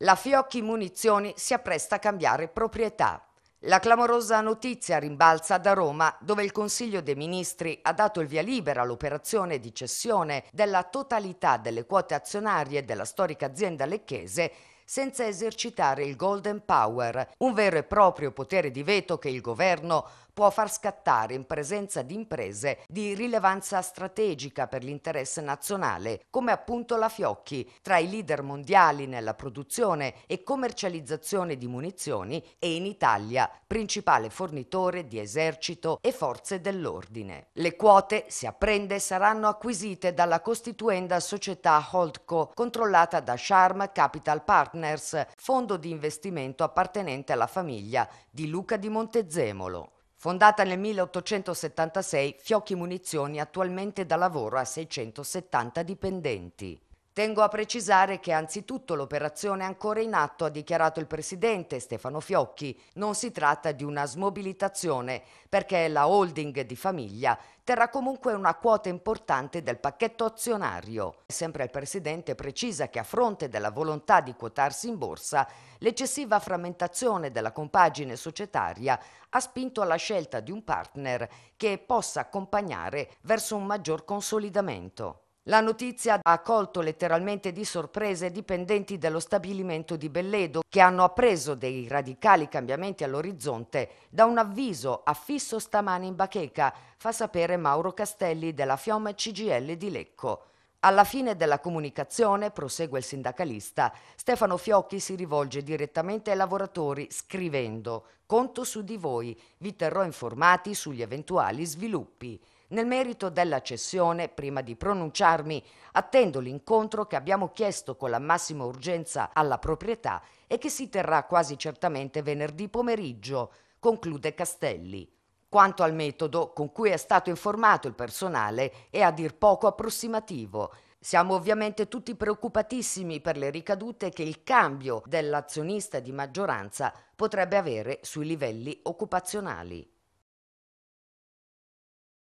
La Fiocchi Munizioni si appresta a cambiare proprietà. La clamorosa notizia rimbalza da Roma, dove il Consiglio dei Ministri ha dato il via libera all'operazione di cessione della totalità delle quote azionarie della storica azienda lecchese senza esercitare il Golden Power, un vero e proprio potere di veto che il governo può far scattare in presenza di imprese di rilevanza strategica per l'interesse nazionale, come appunto la Fiocchi, tra i leader mondiali nella produzione e commercializzazione di munizioni e in Italia principale fornitore di esercito e forze dell'ordine. Le quote, si apprende, saranno acquisite dalla costituenda società Holdco, controllata da Sharm Capital Partners Partners, fondo di investimento appartenente alla famiglia di Luca di Montezemolo. Fondata nel 1876, Fiocchi Munizioni attualmente dà lavoro a 670 dipendenti. Tengo a precisare che anzitutto l'operazione è ancora in atto, ha dichiarato il presidente Stefano Fiocchi. Non si tratta di una smobilitazione, perché la holding di famiglia terrà comunque una quota importante del pacchetto azionario. Sempre il Presidente precisa che a fronte della volontà di quotarsi in borsa, l'eccessiva frammentazione della compagine societaria ha spinto alla scelta di un partner che possa accompagnare verso un maggior consolidamento. La notizia ha colto letteralmente di sorpresa i dipendenti dello stabilimento di Belledo, che hanno appreso dei radicali cambiamenti all'orizzonte da un avviso affisso stamani in bacheca, fa sapere Mauro Castelli della Fiom CGL di Lecco. Alla fine della comunicazione, prosegue il sindacalista, Stefano Fiocchi si rivolge direttamente ai lavoratori scrivendo «Conto su di voi, vi terrò informati sugli eventuali sviluppi». Nel merito della cessione, prima di pronunciarmi, attendo l'incontro che abbiamo chiesto con la massima urgenza alla proprietà e che si terrà quasi certamente venerdì pomeriggio, conclude Castelli. Quanto al metodo con cui è stato informato il personale è a dir poco approssimativo. Siamo ovviamente tutti preoccupatissimi per le ricadute che il cambio dell'azionista di maggioranza potrebbe avere sui livelli occupazionali.